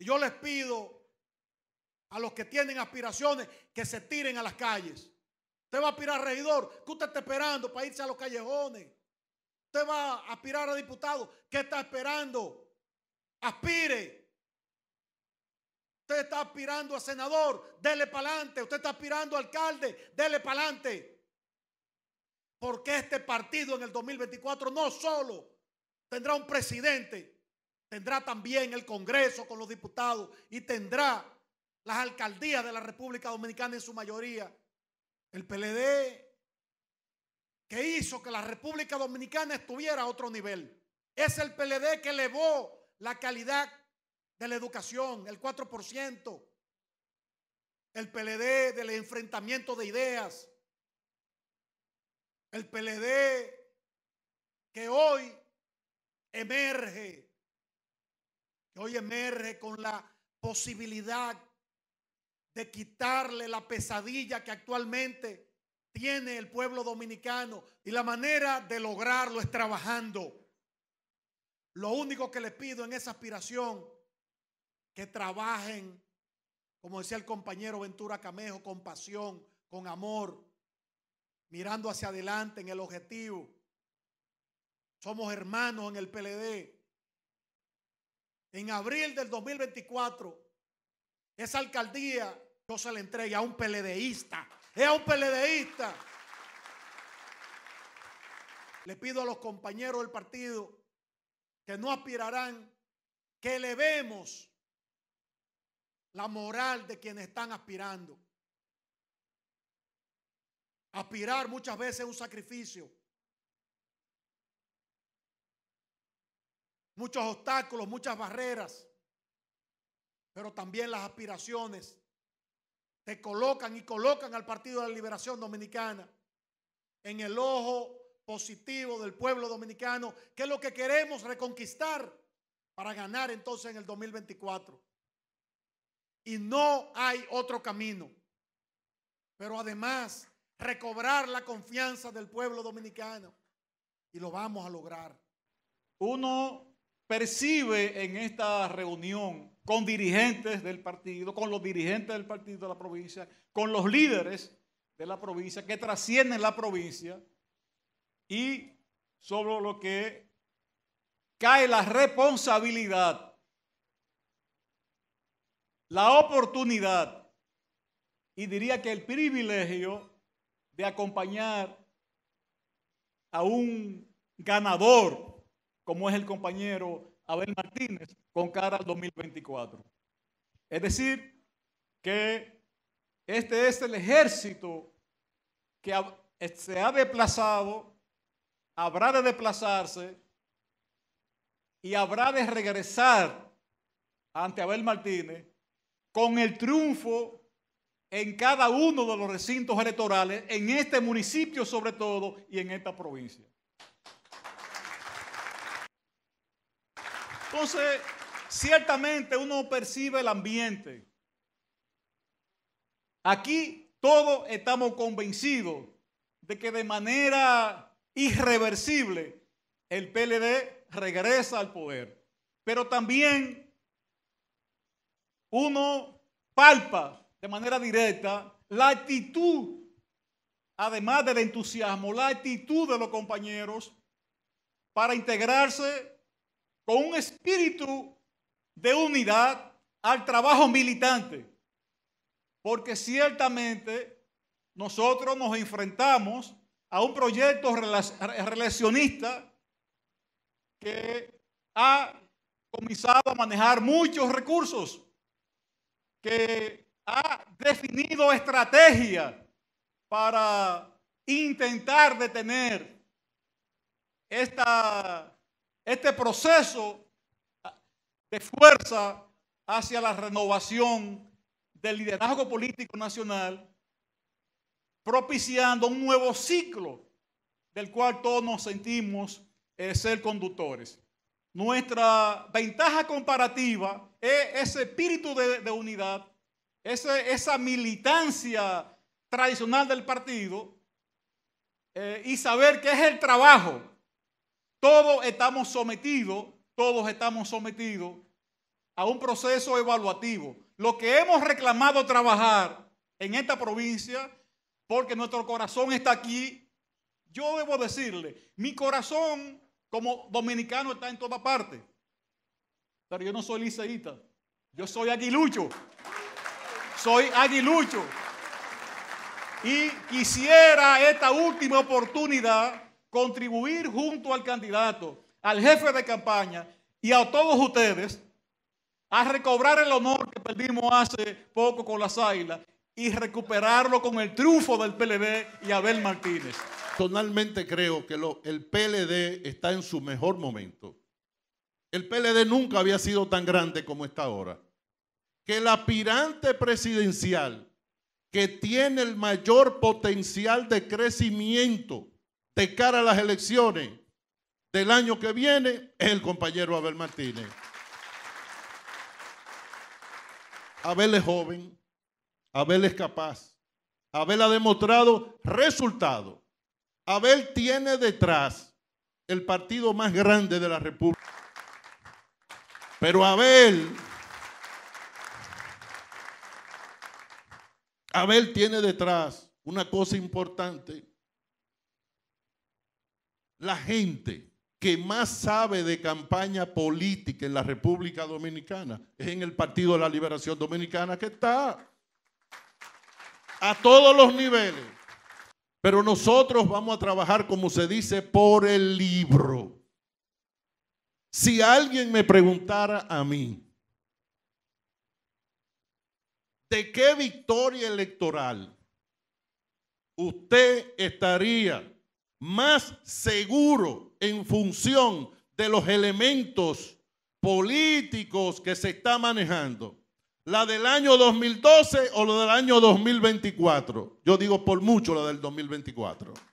Y yo les pido a los que tienen aspiraciones que se tiren a las calles. Usted va a aspirar a regidor, ¿qué usted está esperando para irse a los callejones? Usted va a aspirar a diputado, ¿qué está esperando? Aspire. Usted está aspirando a senador, dele para adelante. Usted está aspirando a alcalde, dele para adelante. Porque este partido en el 2024 no solo tendrá un presidente, Tendrá también el Congreso con los diputados y tendrá las alcaldías de la República Dominicana en su mayoría. El PLD que hizo que la República Dominicana estuviera a otro nivel. Es el PLD que elevó la calidad de la educación, el 4%. El PLD del enfrentamiento de ideas. El PLD que hoy emerge emerge con la posibilidad de quitarle la pesadilla que actualmente tiene el pueblo dominicano. Y la manera de lograrlo es trabajando. Lo único que les pido en esa aspiración, que trabajen, como decía el compañero Ventura Camejo, con pasión, con amor, mirando hacia adelante en el objetivo. Somos hermanos en el PLD en abril del 2024, esa alcaldía yo se la entregue a un peledeísta. Es a un peledeísta. Le pido a los compañeros del partido que no aspirarán, que elevemos la moral de quienes están aspirando. Aspirar muchas veces es un sacrificio. muchos obstáculos, muchas barreras, pero también las aspiraciones te colocan y colocan al Partido de la Liberación Dominicana en el ojo positivo del pueblo dominicano, que es lo que queremos reconquistar para ganar entonces en el 2024. Y no hay otro camino. Pero además, recobrar la confianza del pueblo dominicano. Y lo vamos a lograr. Uno percibe en esta reunión con dirigentes del partido, con los dirigentes del partido de la provincia, con los líderes de la provincia, que trascienden la provincia, y sobre lo que cae la responsabilidad, la oportunidad y diría que el privilegio de acompañar a un ganador como es el compañero Abel Martínez, con cara al 2024. Es decir, que este es el ejército que se ha desplazado, habrá de desplazarse y habrá de regresar ante Abel Martínez con el triunfo en cada uno de los recintos electorales, en este municipio sobre todo y en esta provincia. Entonces, ciertamente uno percibe el ambiente. Aquí todos estamos convencidos de que de manera irreversible el PLD regresa al poder. Pero también uno palpa de manera directa la actitud, además del entusiasmo, la actitud de los compañeros para integrarse con un espíritu de unidad al trabajo militante. Porque ciertamente nosotros nos enfrentamos a un proyecto relacionista que ha comenzado a manejar muchos recursos, que ha definido estrategia para intentar detener esta este proceso de fuerza hacia la renovación del liderazgo político nacional, propiciando un nuevo ciclo del cual todos nos sentimos eh, ser conductores. Nuestra ventaja comparativa es ese espíritu de, unidad, esa militancia tradicional del partido eh, y saber qué es el trabajo todos estamos sometidos, todos estamos sometidos a un proceso evaluativo. Lo que hemos reclamado trabajar en esta provincia, porque nuestro corazón está aquí, yo debo decirle, mi corazón como dominicano está en toda parte. Pero yo no soy liceísta, yo soy aguilucho. Soy aguilucho. Y quisiera esta última oportunidad contribuir junto al candidato, al jefe de campaña y a todos ustedes a recobrar el honor que perdimos hace poco con las águilas y recuperarlo con el triunfo del PLD y Abel Martínez. Personalmente creo que el PLD está en su mejor momento. El PLD nunca había sido tan grande como está ahora. Que el aspirante presidencial que tiene el mayor potencial de crecimiento de cara a las elecciones del año que viene es el compañero Abel Martínez. Abel es joven, Abel es capaz, Abel ha demostrado resultado. Abel tiene detrás el partido más grande de la República. Pero Abel, Abel tiene detrás una cosa importante la gente que más sabe de campaña política en la República Dominicana es en el Partido de la Liberación Dominicana que está a todos los niveles. Pero nosotros vamos a trabajar, como se dice, por el libro. Si alguien me preguntara a mí, ¿de qué victoria electoral usted estaría más seguro en función de los elementos políticos que se está manejando? ¿La del año 2012 o la del año 2024? Yo digo por mucho la del 2024.